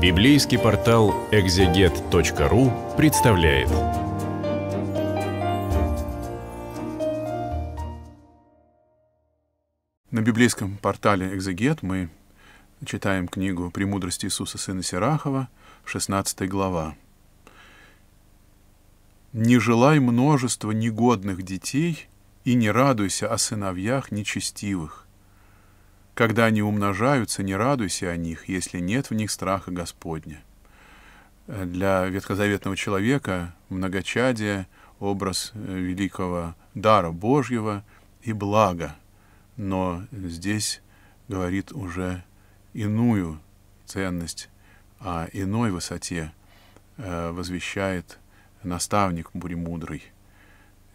Библейский портал экзегет.ру представляет. На библейском портале «Экзегет» мы читаем книгу «Премудрость Иисуса Сына Сирахова», 16 глава. «Не желай множества негодных детей и не радуйся о сыновьях нечестивых, когда они умножаются, не радуйся о них, если нет в них страха Господня. Для ветхозаветного человека многочадие — образ э, великого дара Божьего и блага. Но здесь говорит уже иную ценность, а иной высоте э, возвещает наставник Буремудрый.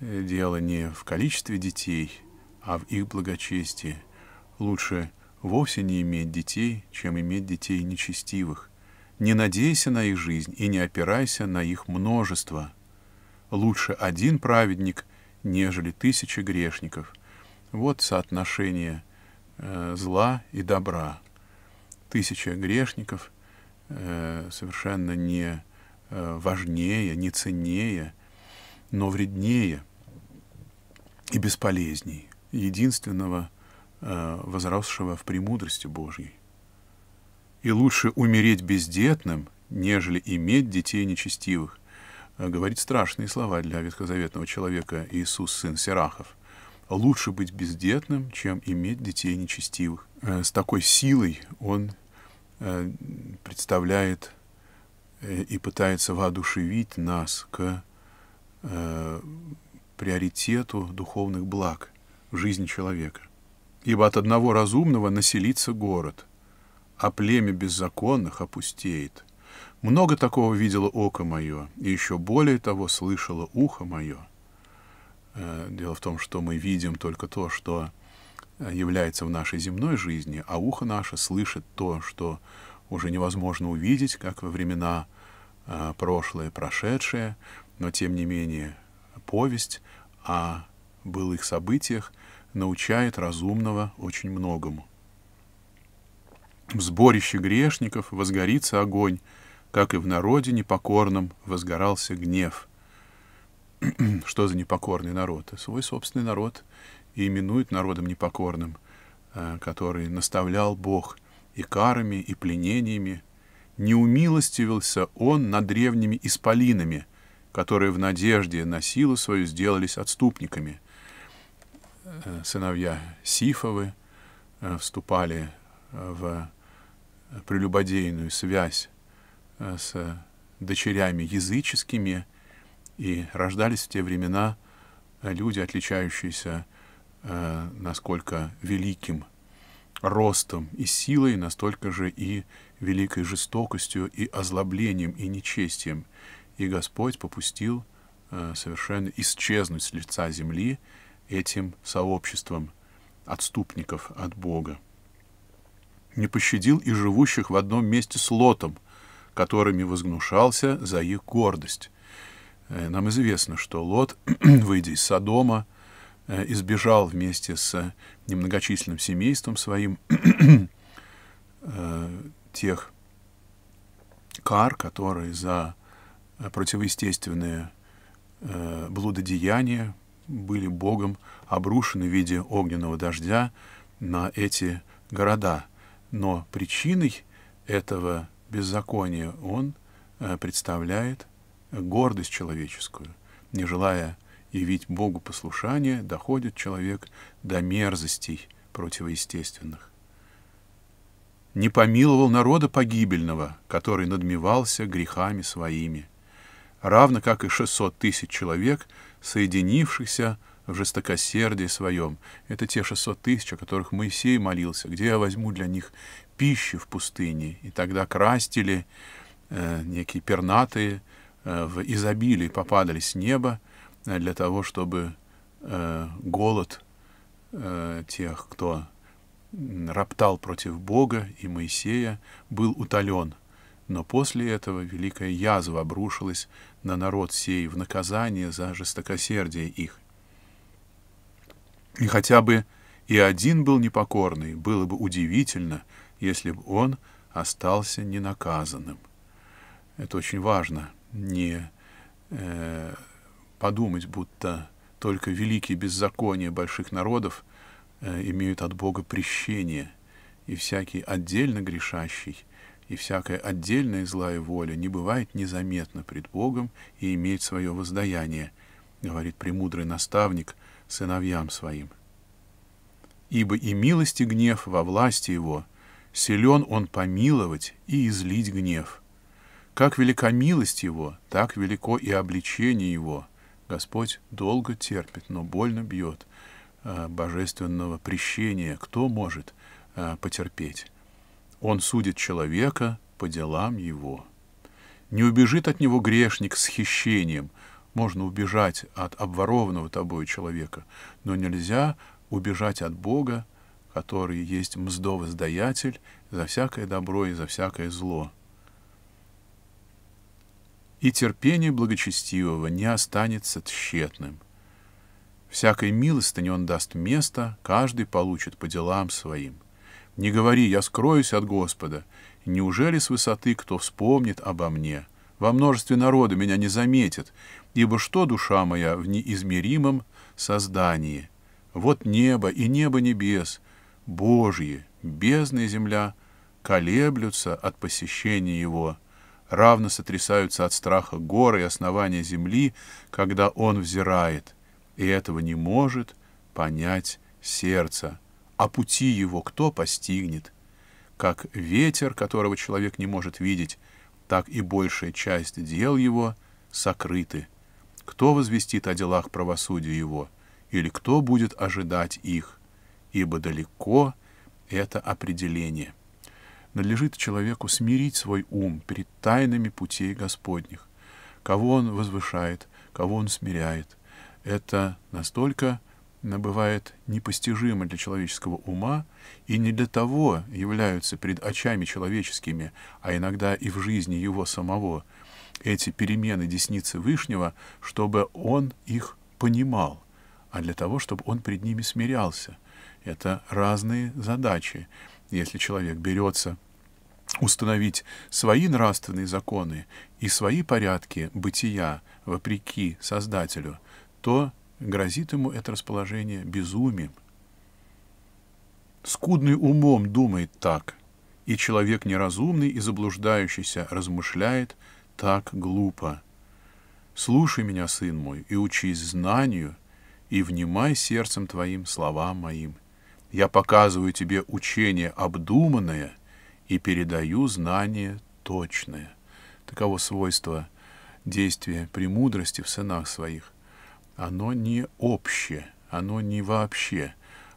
Дело не в количестве детей, а в их благочестии — лучше вовсе не иметь детей, чем иметь детей нечестивых. Не надейся на их жизнь и не опирайся на их множество. Лучше один праведник, нежели тысячи грешников. Вот соотношение э, зла и добра. Тысяча грешников э, совершенно не э, важнее, не ценнее, но вреднее и бесполезней единственного Э, возросшего в премудрости Божьей. И лучше умереть бездетным, нежели иметь детей нечестивых. Э, говорит страшные слова для ветхозаветного человека Иисус, сын Сирахов. Лучше быть бездетным, чем иметь детей нечестивых. Э, с такой силой он представляет и пытается воодушевить нас к приоритету духовных благ в жизни человека – ибо от одного разумного населится город, а племя беззаконных опустеет. Много такого видело око мое, и еще более того слышало ухо мое. Э, дело в том, что мы видим только то, что является в нашей земной жизни, а ухо наше слышит то, что уже невозможно увидеть, как во времена э, прошлое, прошедшее, но тем не менее повесть о былых событиях — научает разумного очень многому. В сборище грешников возгорится огонь, как и в народе непокорном возгорался гнев. Что за непокорный народ? Свой собственный народ и именует народом непокорным, э, который наставлял Бог и карами, и пленениями. Не умилостивился он над древними исполинами, которые в надежде на силу свою сделались отступниками — Э, сыновья Сифовы э, вступали э, в прелюбодейную связь с дочерями языческими, и рождались в те времена люди, отличающиеся насколько великим ростом и силой, настолько же и великой жестокостью и озлоблением и нечестием. И Господь попустил совершенно исчезнуть с лица земли этим сообществом отступников от Бога. Не пощадил и живущих в одном месте с Лотом, которыми возгнушался за их гордость. Э, нам известно, что Лот, выйдя из Содома, э, избежал вместе с немногочисленным семейством своим э, тех кар, которые за противоестественные блудодеяния были Богом обрушены в виде огненного дождя на эти города. Но причиной этого беззакония он э, представляет гордость человеческую. Не желая явить Богу послушание, доходит человек до мерзостей противоестественных. Не помиловал народа погибельного, который надмевался грехами своими, равно как и 600 тысяч человек, соединившихся в жестокосердии своем. Это те 600 тысяч, о которых Моисей молился. Где я возьму для них пищи в пустыне? И тогда крастили э, некие пернатые э, в изобилии, попадали с неба э, для того, чтобы э, голод э, тех, кто роптал против Бога и Моисея, был утолен — но после этого великая язва обрушилась на народ сей в наказание за жестокосердие их. И хотя бы и один был непокорный, было бы удивительно, если бы он остался ненаказанным. Это очень важно, не э, подумать, будто только великие беззакония больших народов э, имеют от Бога прещение, и всякий отдельно грешащий — и всякая отдельная злая воля не бывает незаметна пред Богом и имеет свое воздаяние, говорит премудрый наставник сыновьям своим. Ибо и милости гнев во власти его, силен он помиловать и излить гнев. Как велика милость его, так велико и обличение его. Господь долго терпит, но больно бьет. Э, божественного прещения кто может э, потерпеть? Он судит человека по делам его. Не убежит от него грешник с хищением. Можно убежать от обворованного тобой человека, но нельзя убежать от Бога, который есть мздовоздаятель за всякое добро и за всякое зло. И терпение благочестивого не останется тщетным. Всякой милостыне он даст место, каждый получит по делам своим. Не говори, я скроюсь от Господа. Неужели с высоты кто вспомнит обо мне? Во множестве народа меня не заметит, ибо что душа моя в неизмеримом создании? Вот небо и небо небес, Божьи, бездны земля, колеблются от посещения его» равно сотрясаются от страха горы и основания земли, когда он взирает, и этого не может понять сердце а пути его кто постигнет? Как ветер, которого человек не может видеть, так и большая часть дел его сокрыты. Кто возвестит о делах правосудия его, или кто будет ожидать их? Ибо далеко это определение. Надлежит человеку смирить свой ум перед тайнами путей Господних. Кого он возвышает, кого он смиряет. Это настолько бывает непостижимо для человеческого ума и не для того являются пред очами человеческими, а иногда и в жизни его самого, эти перемены десницы Вышнего, чтобы он их понимал, а для того, чтобы он пред ними смирялся. Это разные задачи. Если человек берется установить свои нравственные законы и свои порядки бытия вопреки Создателю, то грозит ему это расположение безумием. Скудный умом думает так, и человек неразумный и заблуждающийся размышляет так глупо. Слушай меня, сын мой, и учись знанию, и внимай сердцем твоим словам моим. Я показываю тебе учение обдуманное и передаю знание точное. Таково свойство действия премудрости в сынах своих оно не общее, оно не вообще,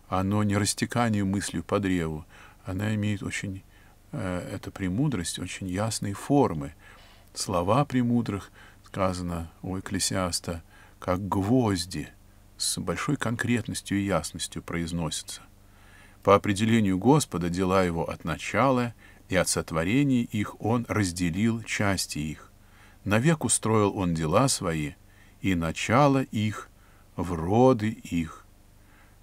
оно не растекание мыслью по древу, она имеет очень, э, эта премудрость, очень ясные формы. Слова премудрых, сказано у Экклесиаста, как гвозди, с большой конкретностью и ясностью произносятся. По определению Господа дела его от начала, и от сотворения их он разделил части их. Навек устроил он дела свои — и начало их в роды их.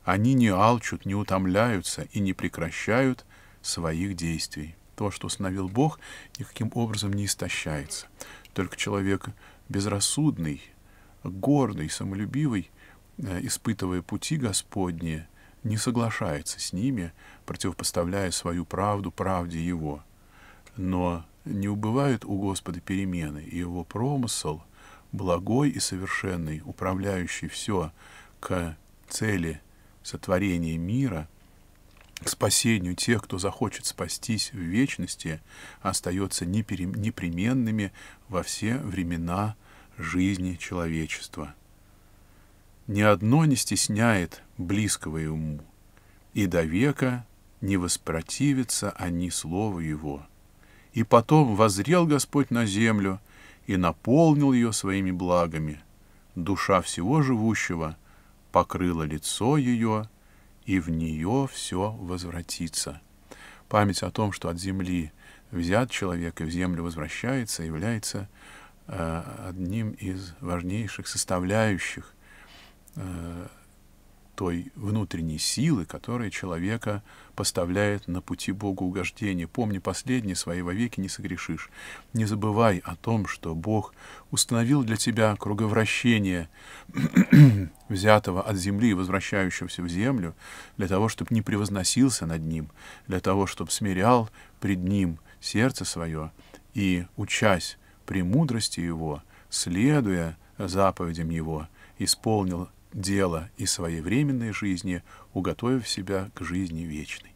Они не алчут, не утомляются и не прекращают своих действий. То, что установил Бог, никаким образом не истощается. Только человек безрассудный, гордый, самолюбивый, э, испытывая пути Господние, не соглашается с ними, противопоставляя свою правду правде Его. Но не убывают у Господа перемены, и Его промысел — благой и совершенный, управляющий все к цели сотворения мира, к спасению тех, кто захочет спастись в вечности, остается непременными во все времена жизни человечества. Ни одно не стесняет близкого ему, и до века не воспротивятся они слову его. И потом возрел Господь на землю, и наполнил ее своими благами. Душа всего живущего покрыла лицо ее, и в нее все возвратится. Память о том, что от земли взят человек и в землю возвращается, является э, одним из важнейших составляющих э, той внутренней силы, которая человека поставляет на пути Богу угождения. Помни последние свои вовеки не согрешишь. Не забывай о том, что Бог установил для тебя круговращение взятого от земли и возвращающегося в землю, для того, чтобы не превозносился над ним, для того, чтобы смирял пред ним сердце свое и, учась премудрости его, следуя заповедям его, исполнил дела и своей временной жизни, уготовив себя к жизни вечной.